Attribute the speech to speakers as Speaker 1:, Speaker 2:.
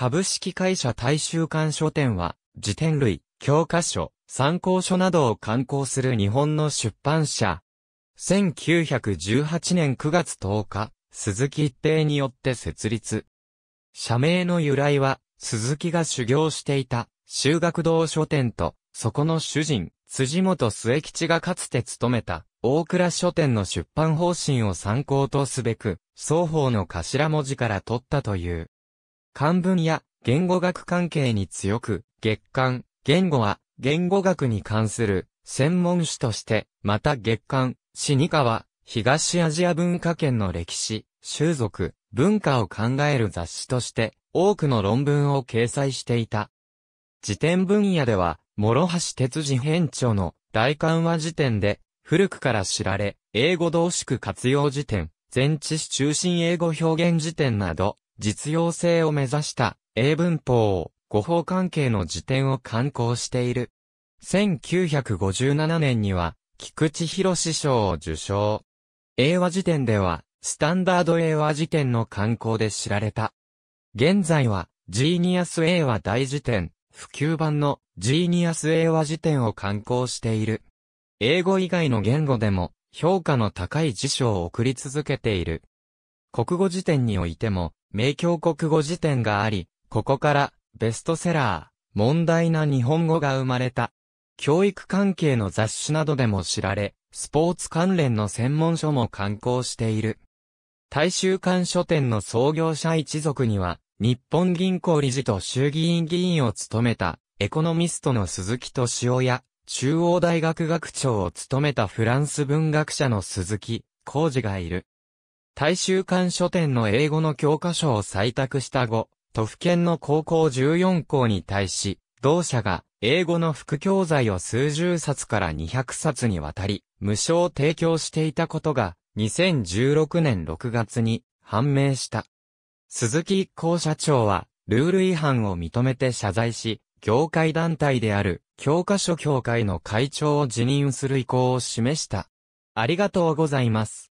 Speaker 1: 株式会社大衆館書店は、辞典類、教科書、参考書などを刊行する日本の出版社。1918年9月10日、鈴木一平によって設立。社名の由来は、鈴木が修行していた、修学堂書店と、そこの主人、辻元末吉がかつて勤めた、大倉書店の出版方針を参考とすべく、双方の頭文字から取ったという。漢文や言語学関係に強く、月刊、言語は言語学に関する専門誌として、また月刊、死に課は東アジア文化圏の歴史、習俗、文化を考える雑誌として多くの論文を掲載していた。辞典分野では、諸橋哲次編著の大漢和辞典で古くから知られ、英語同縮活用辞典、全知詞中心英語表現辞典など、実用性を目指した英文法、を語法関係の辞典を刊行している。1957年には、菊池博史賞を受賞。英和辞典では、スタンダード英和辞典の刊行で知られた。現在は、ジーニアス英和大辞典、普及版のジーニアス英和辞典を刊行している。英語以外の言語でも評価の高い辞書を送り続けている。国語辞典においても明教国語辞典があり、ここからベストセラー、問題な日本語が生まれた。教育関係の雑誌などでも知られ、スポーツ関連の専門書も刊行している。大衆館書店の創業者一族には、日本銀行理事と衆議院議員を務めた、エコノミストの鈴木敏夫や、中央大学学長を務めたフランス文学者の鈴木、浩二がいる。大衆館書店の英語の教科書を採択した後、都府県の高校14校に対し、同社が英語の副教材を数十冊から200冊にわたり、無償提供していたことが、2016年6月に判明した。鈴木一校社長は、ルール違反を認めて謝罪し、業界団体である教科書協会の会長を辞任する意向を示した。ありがとうございます。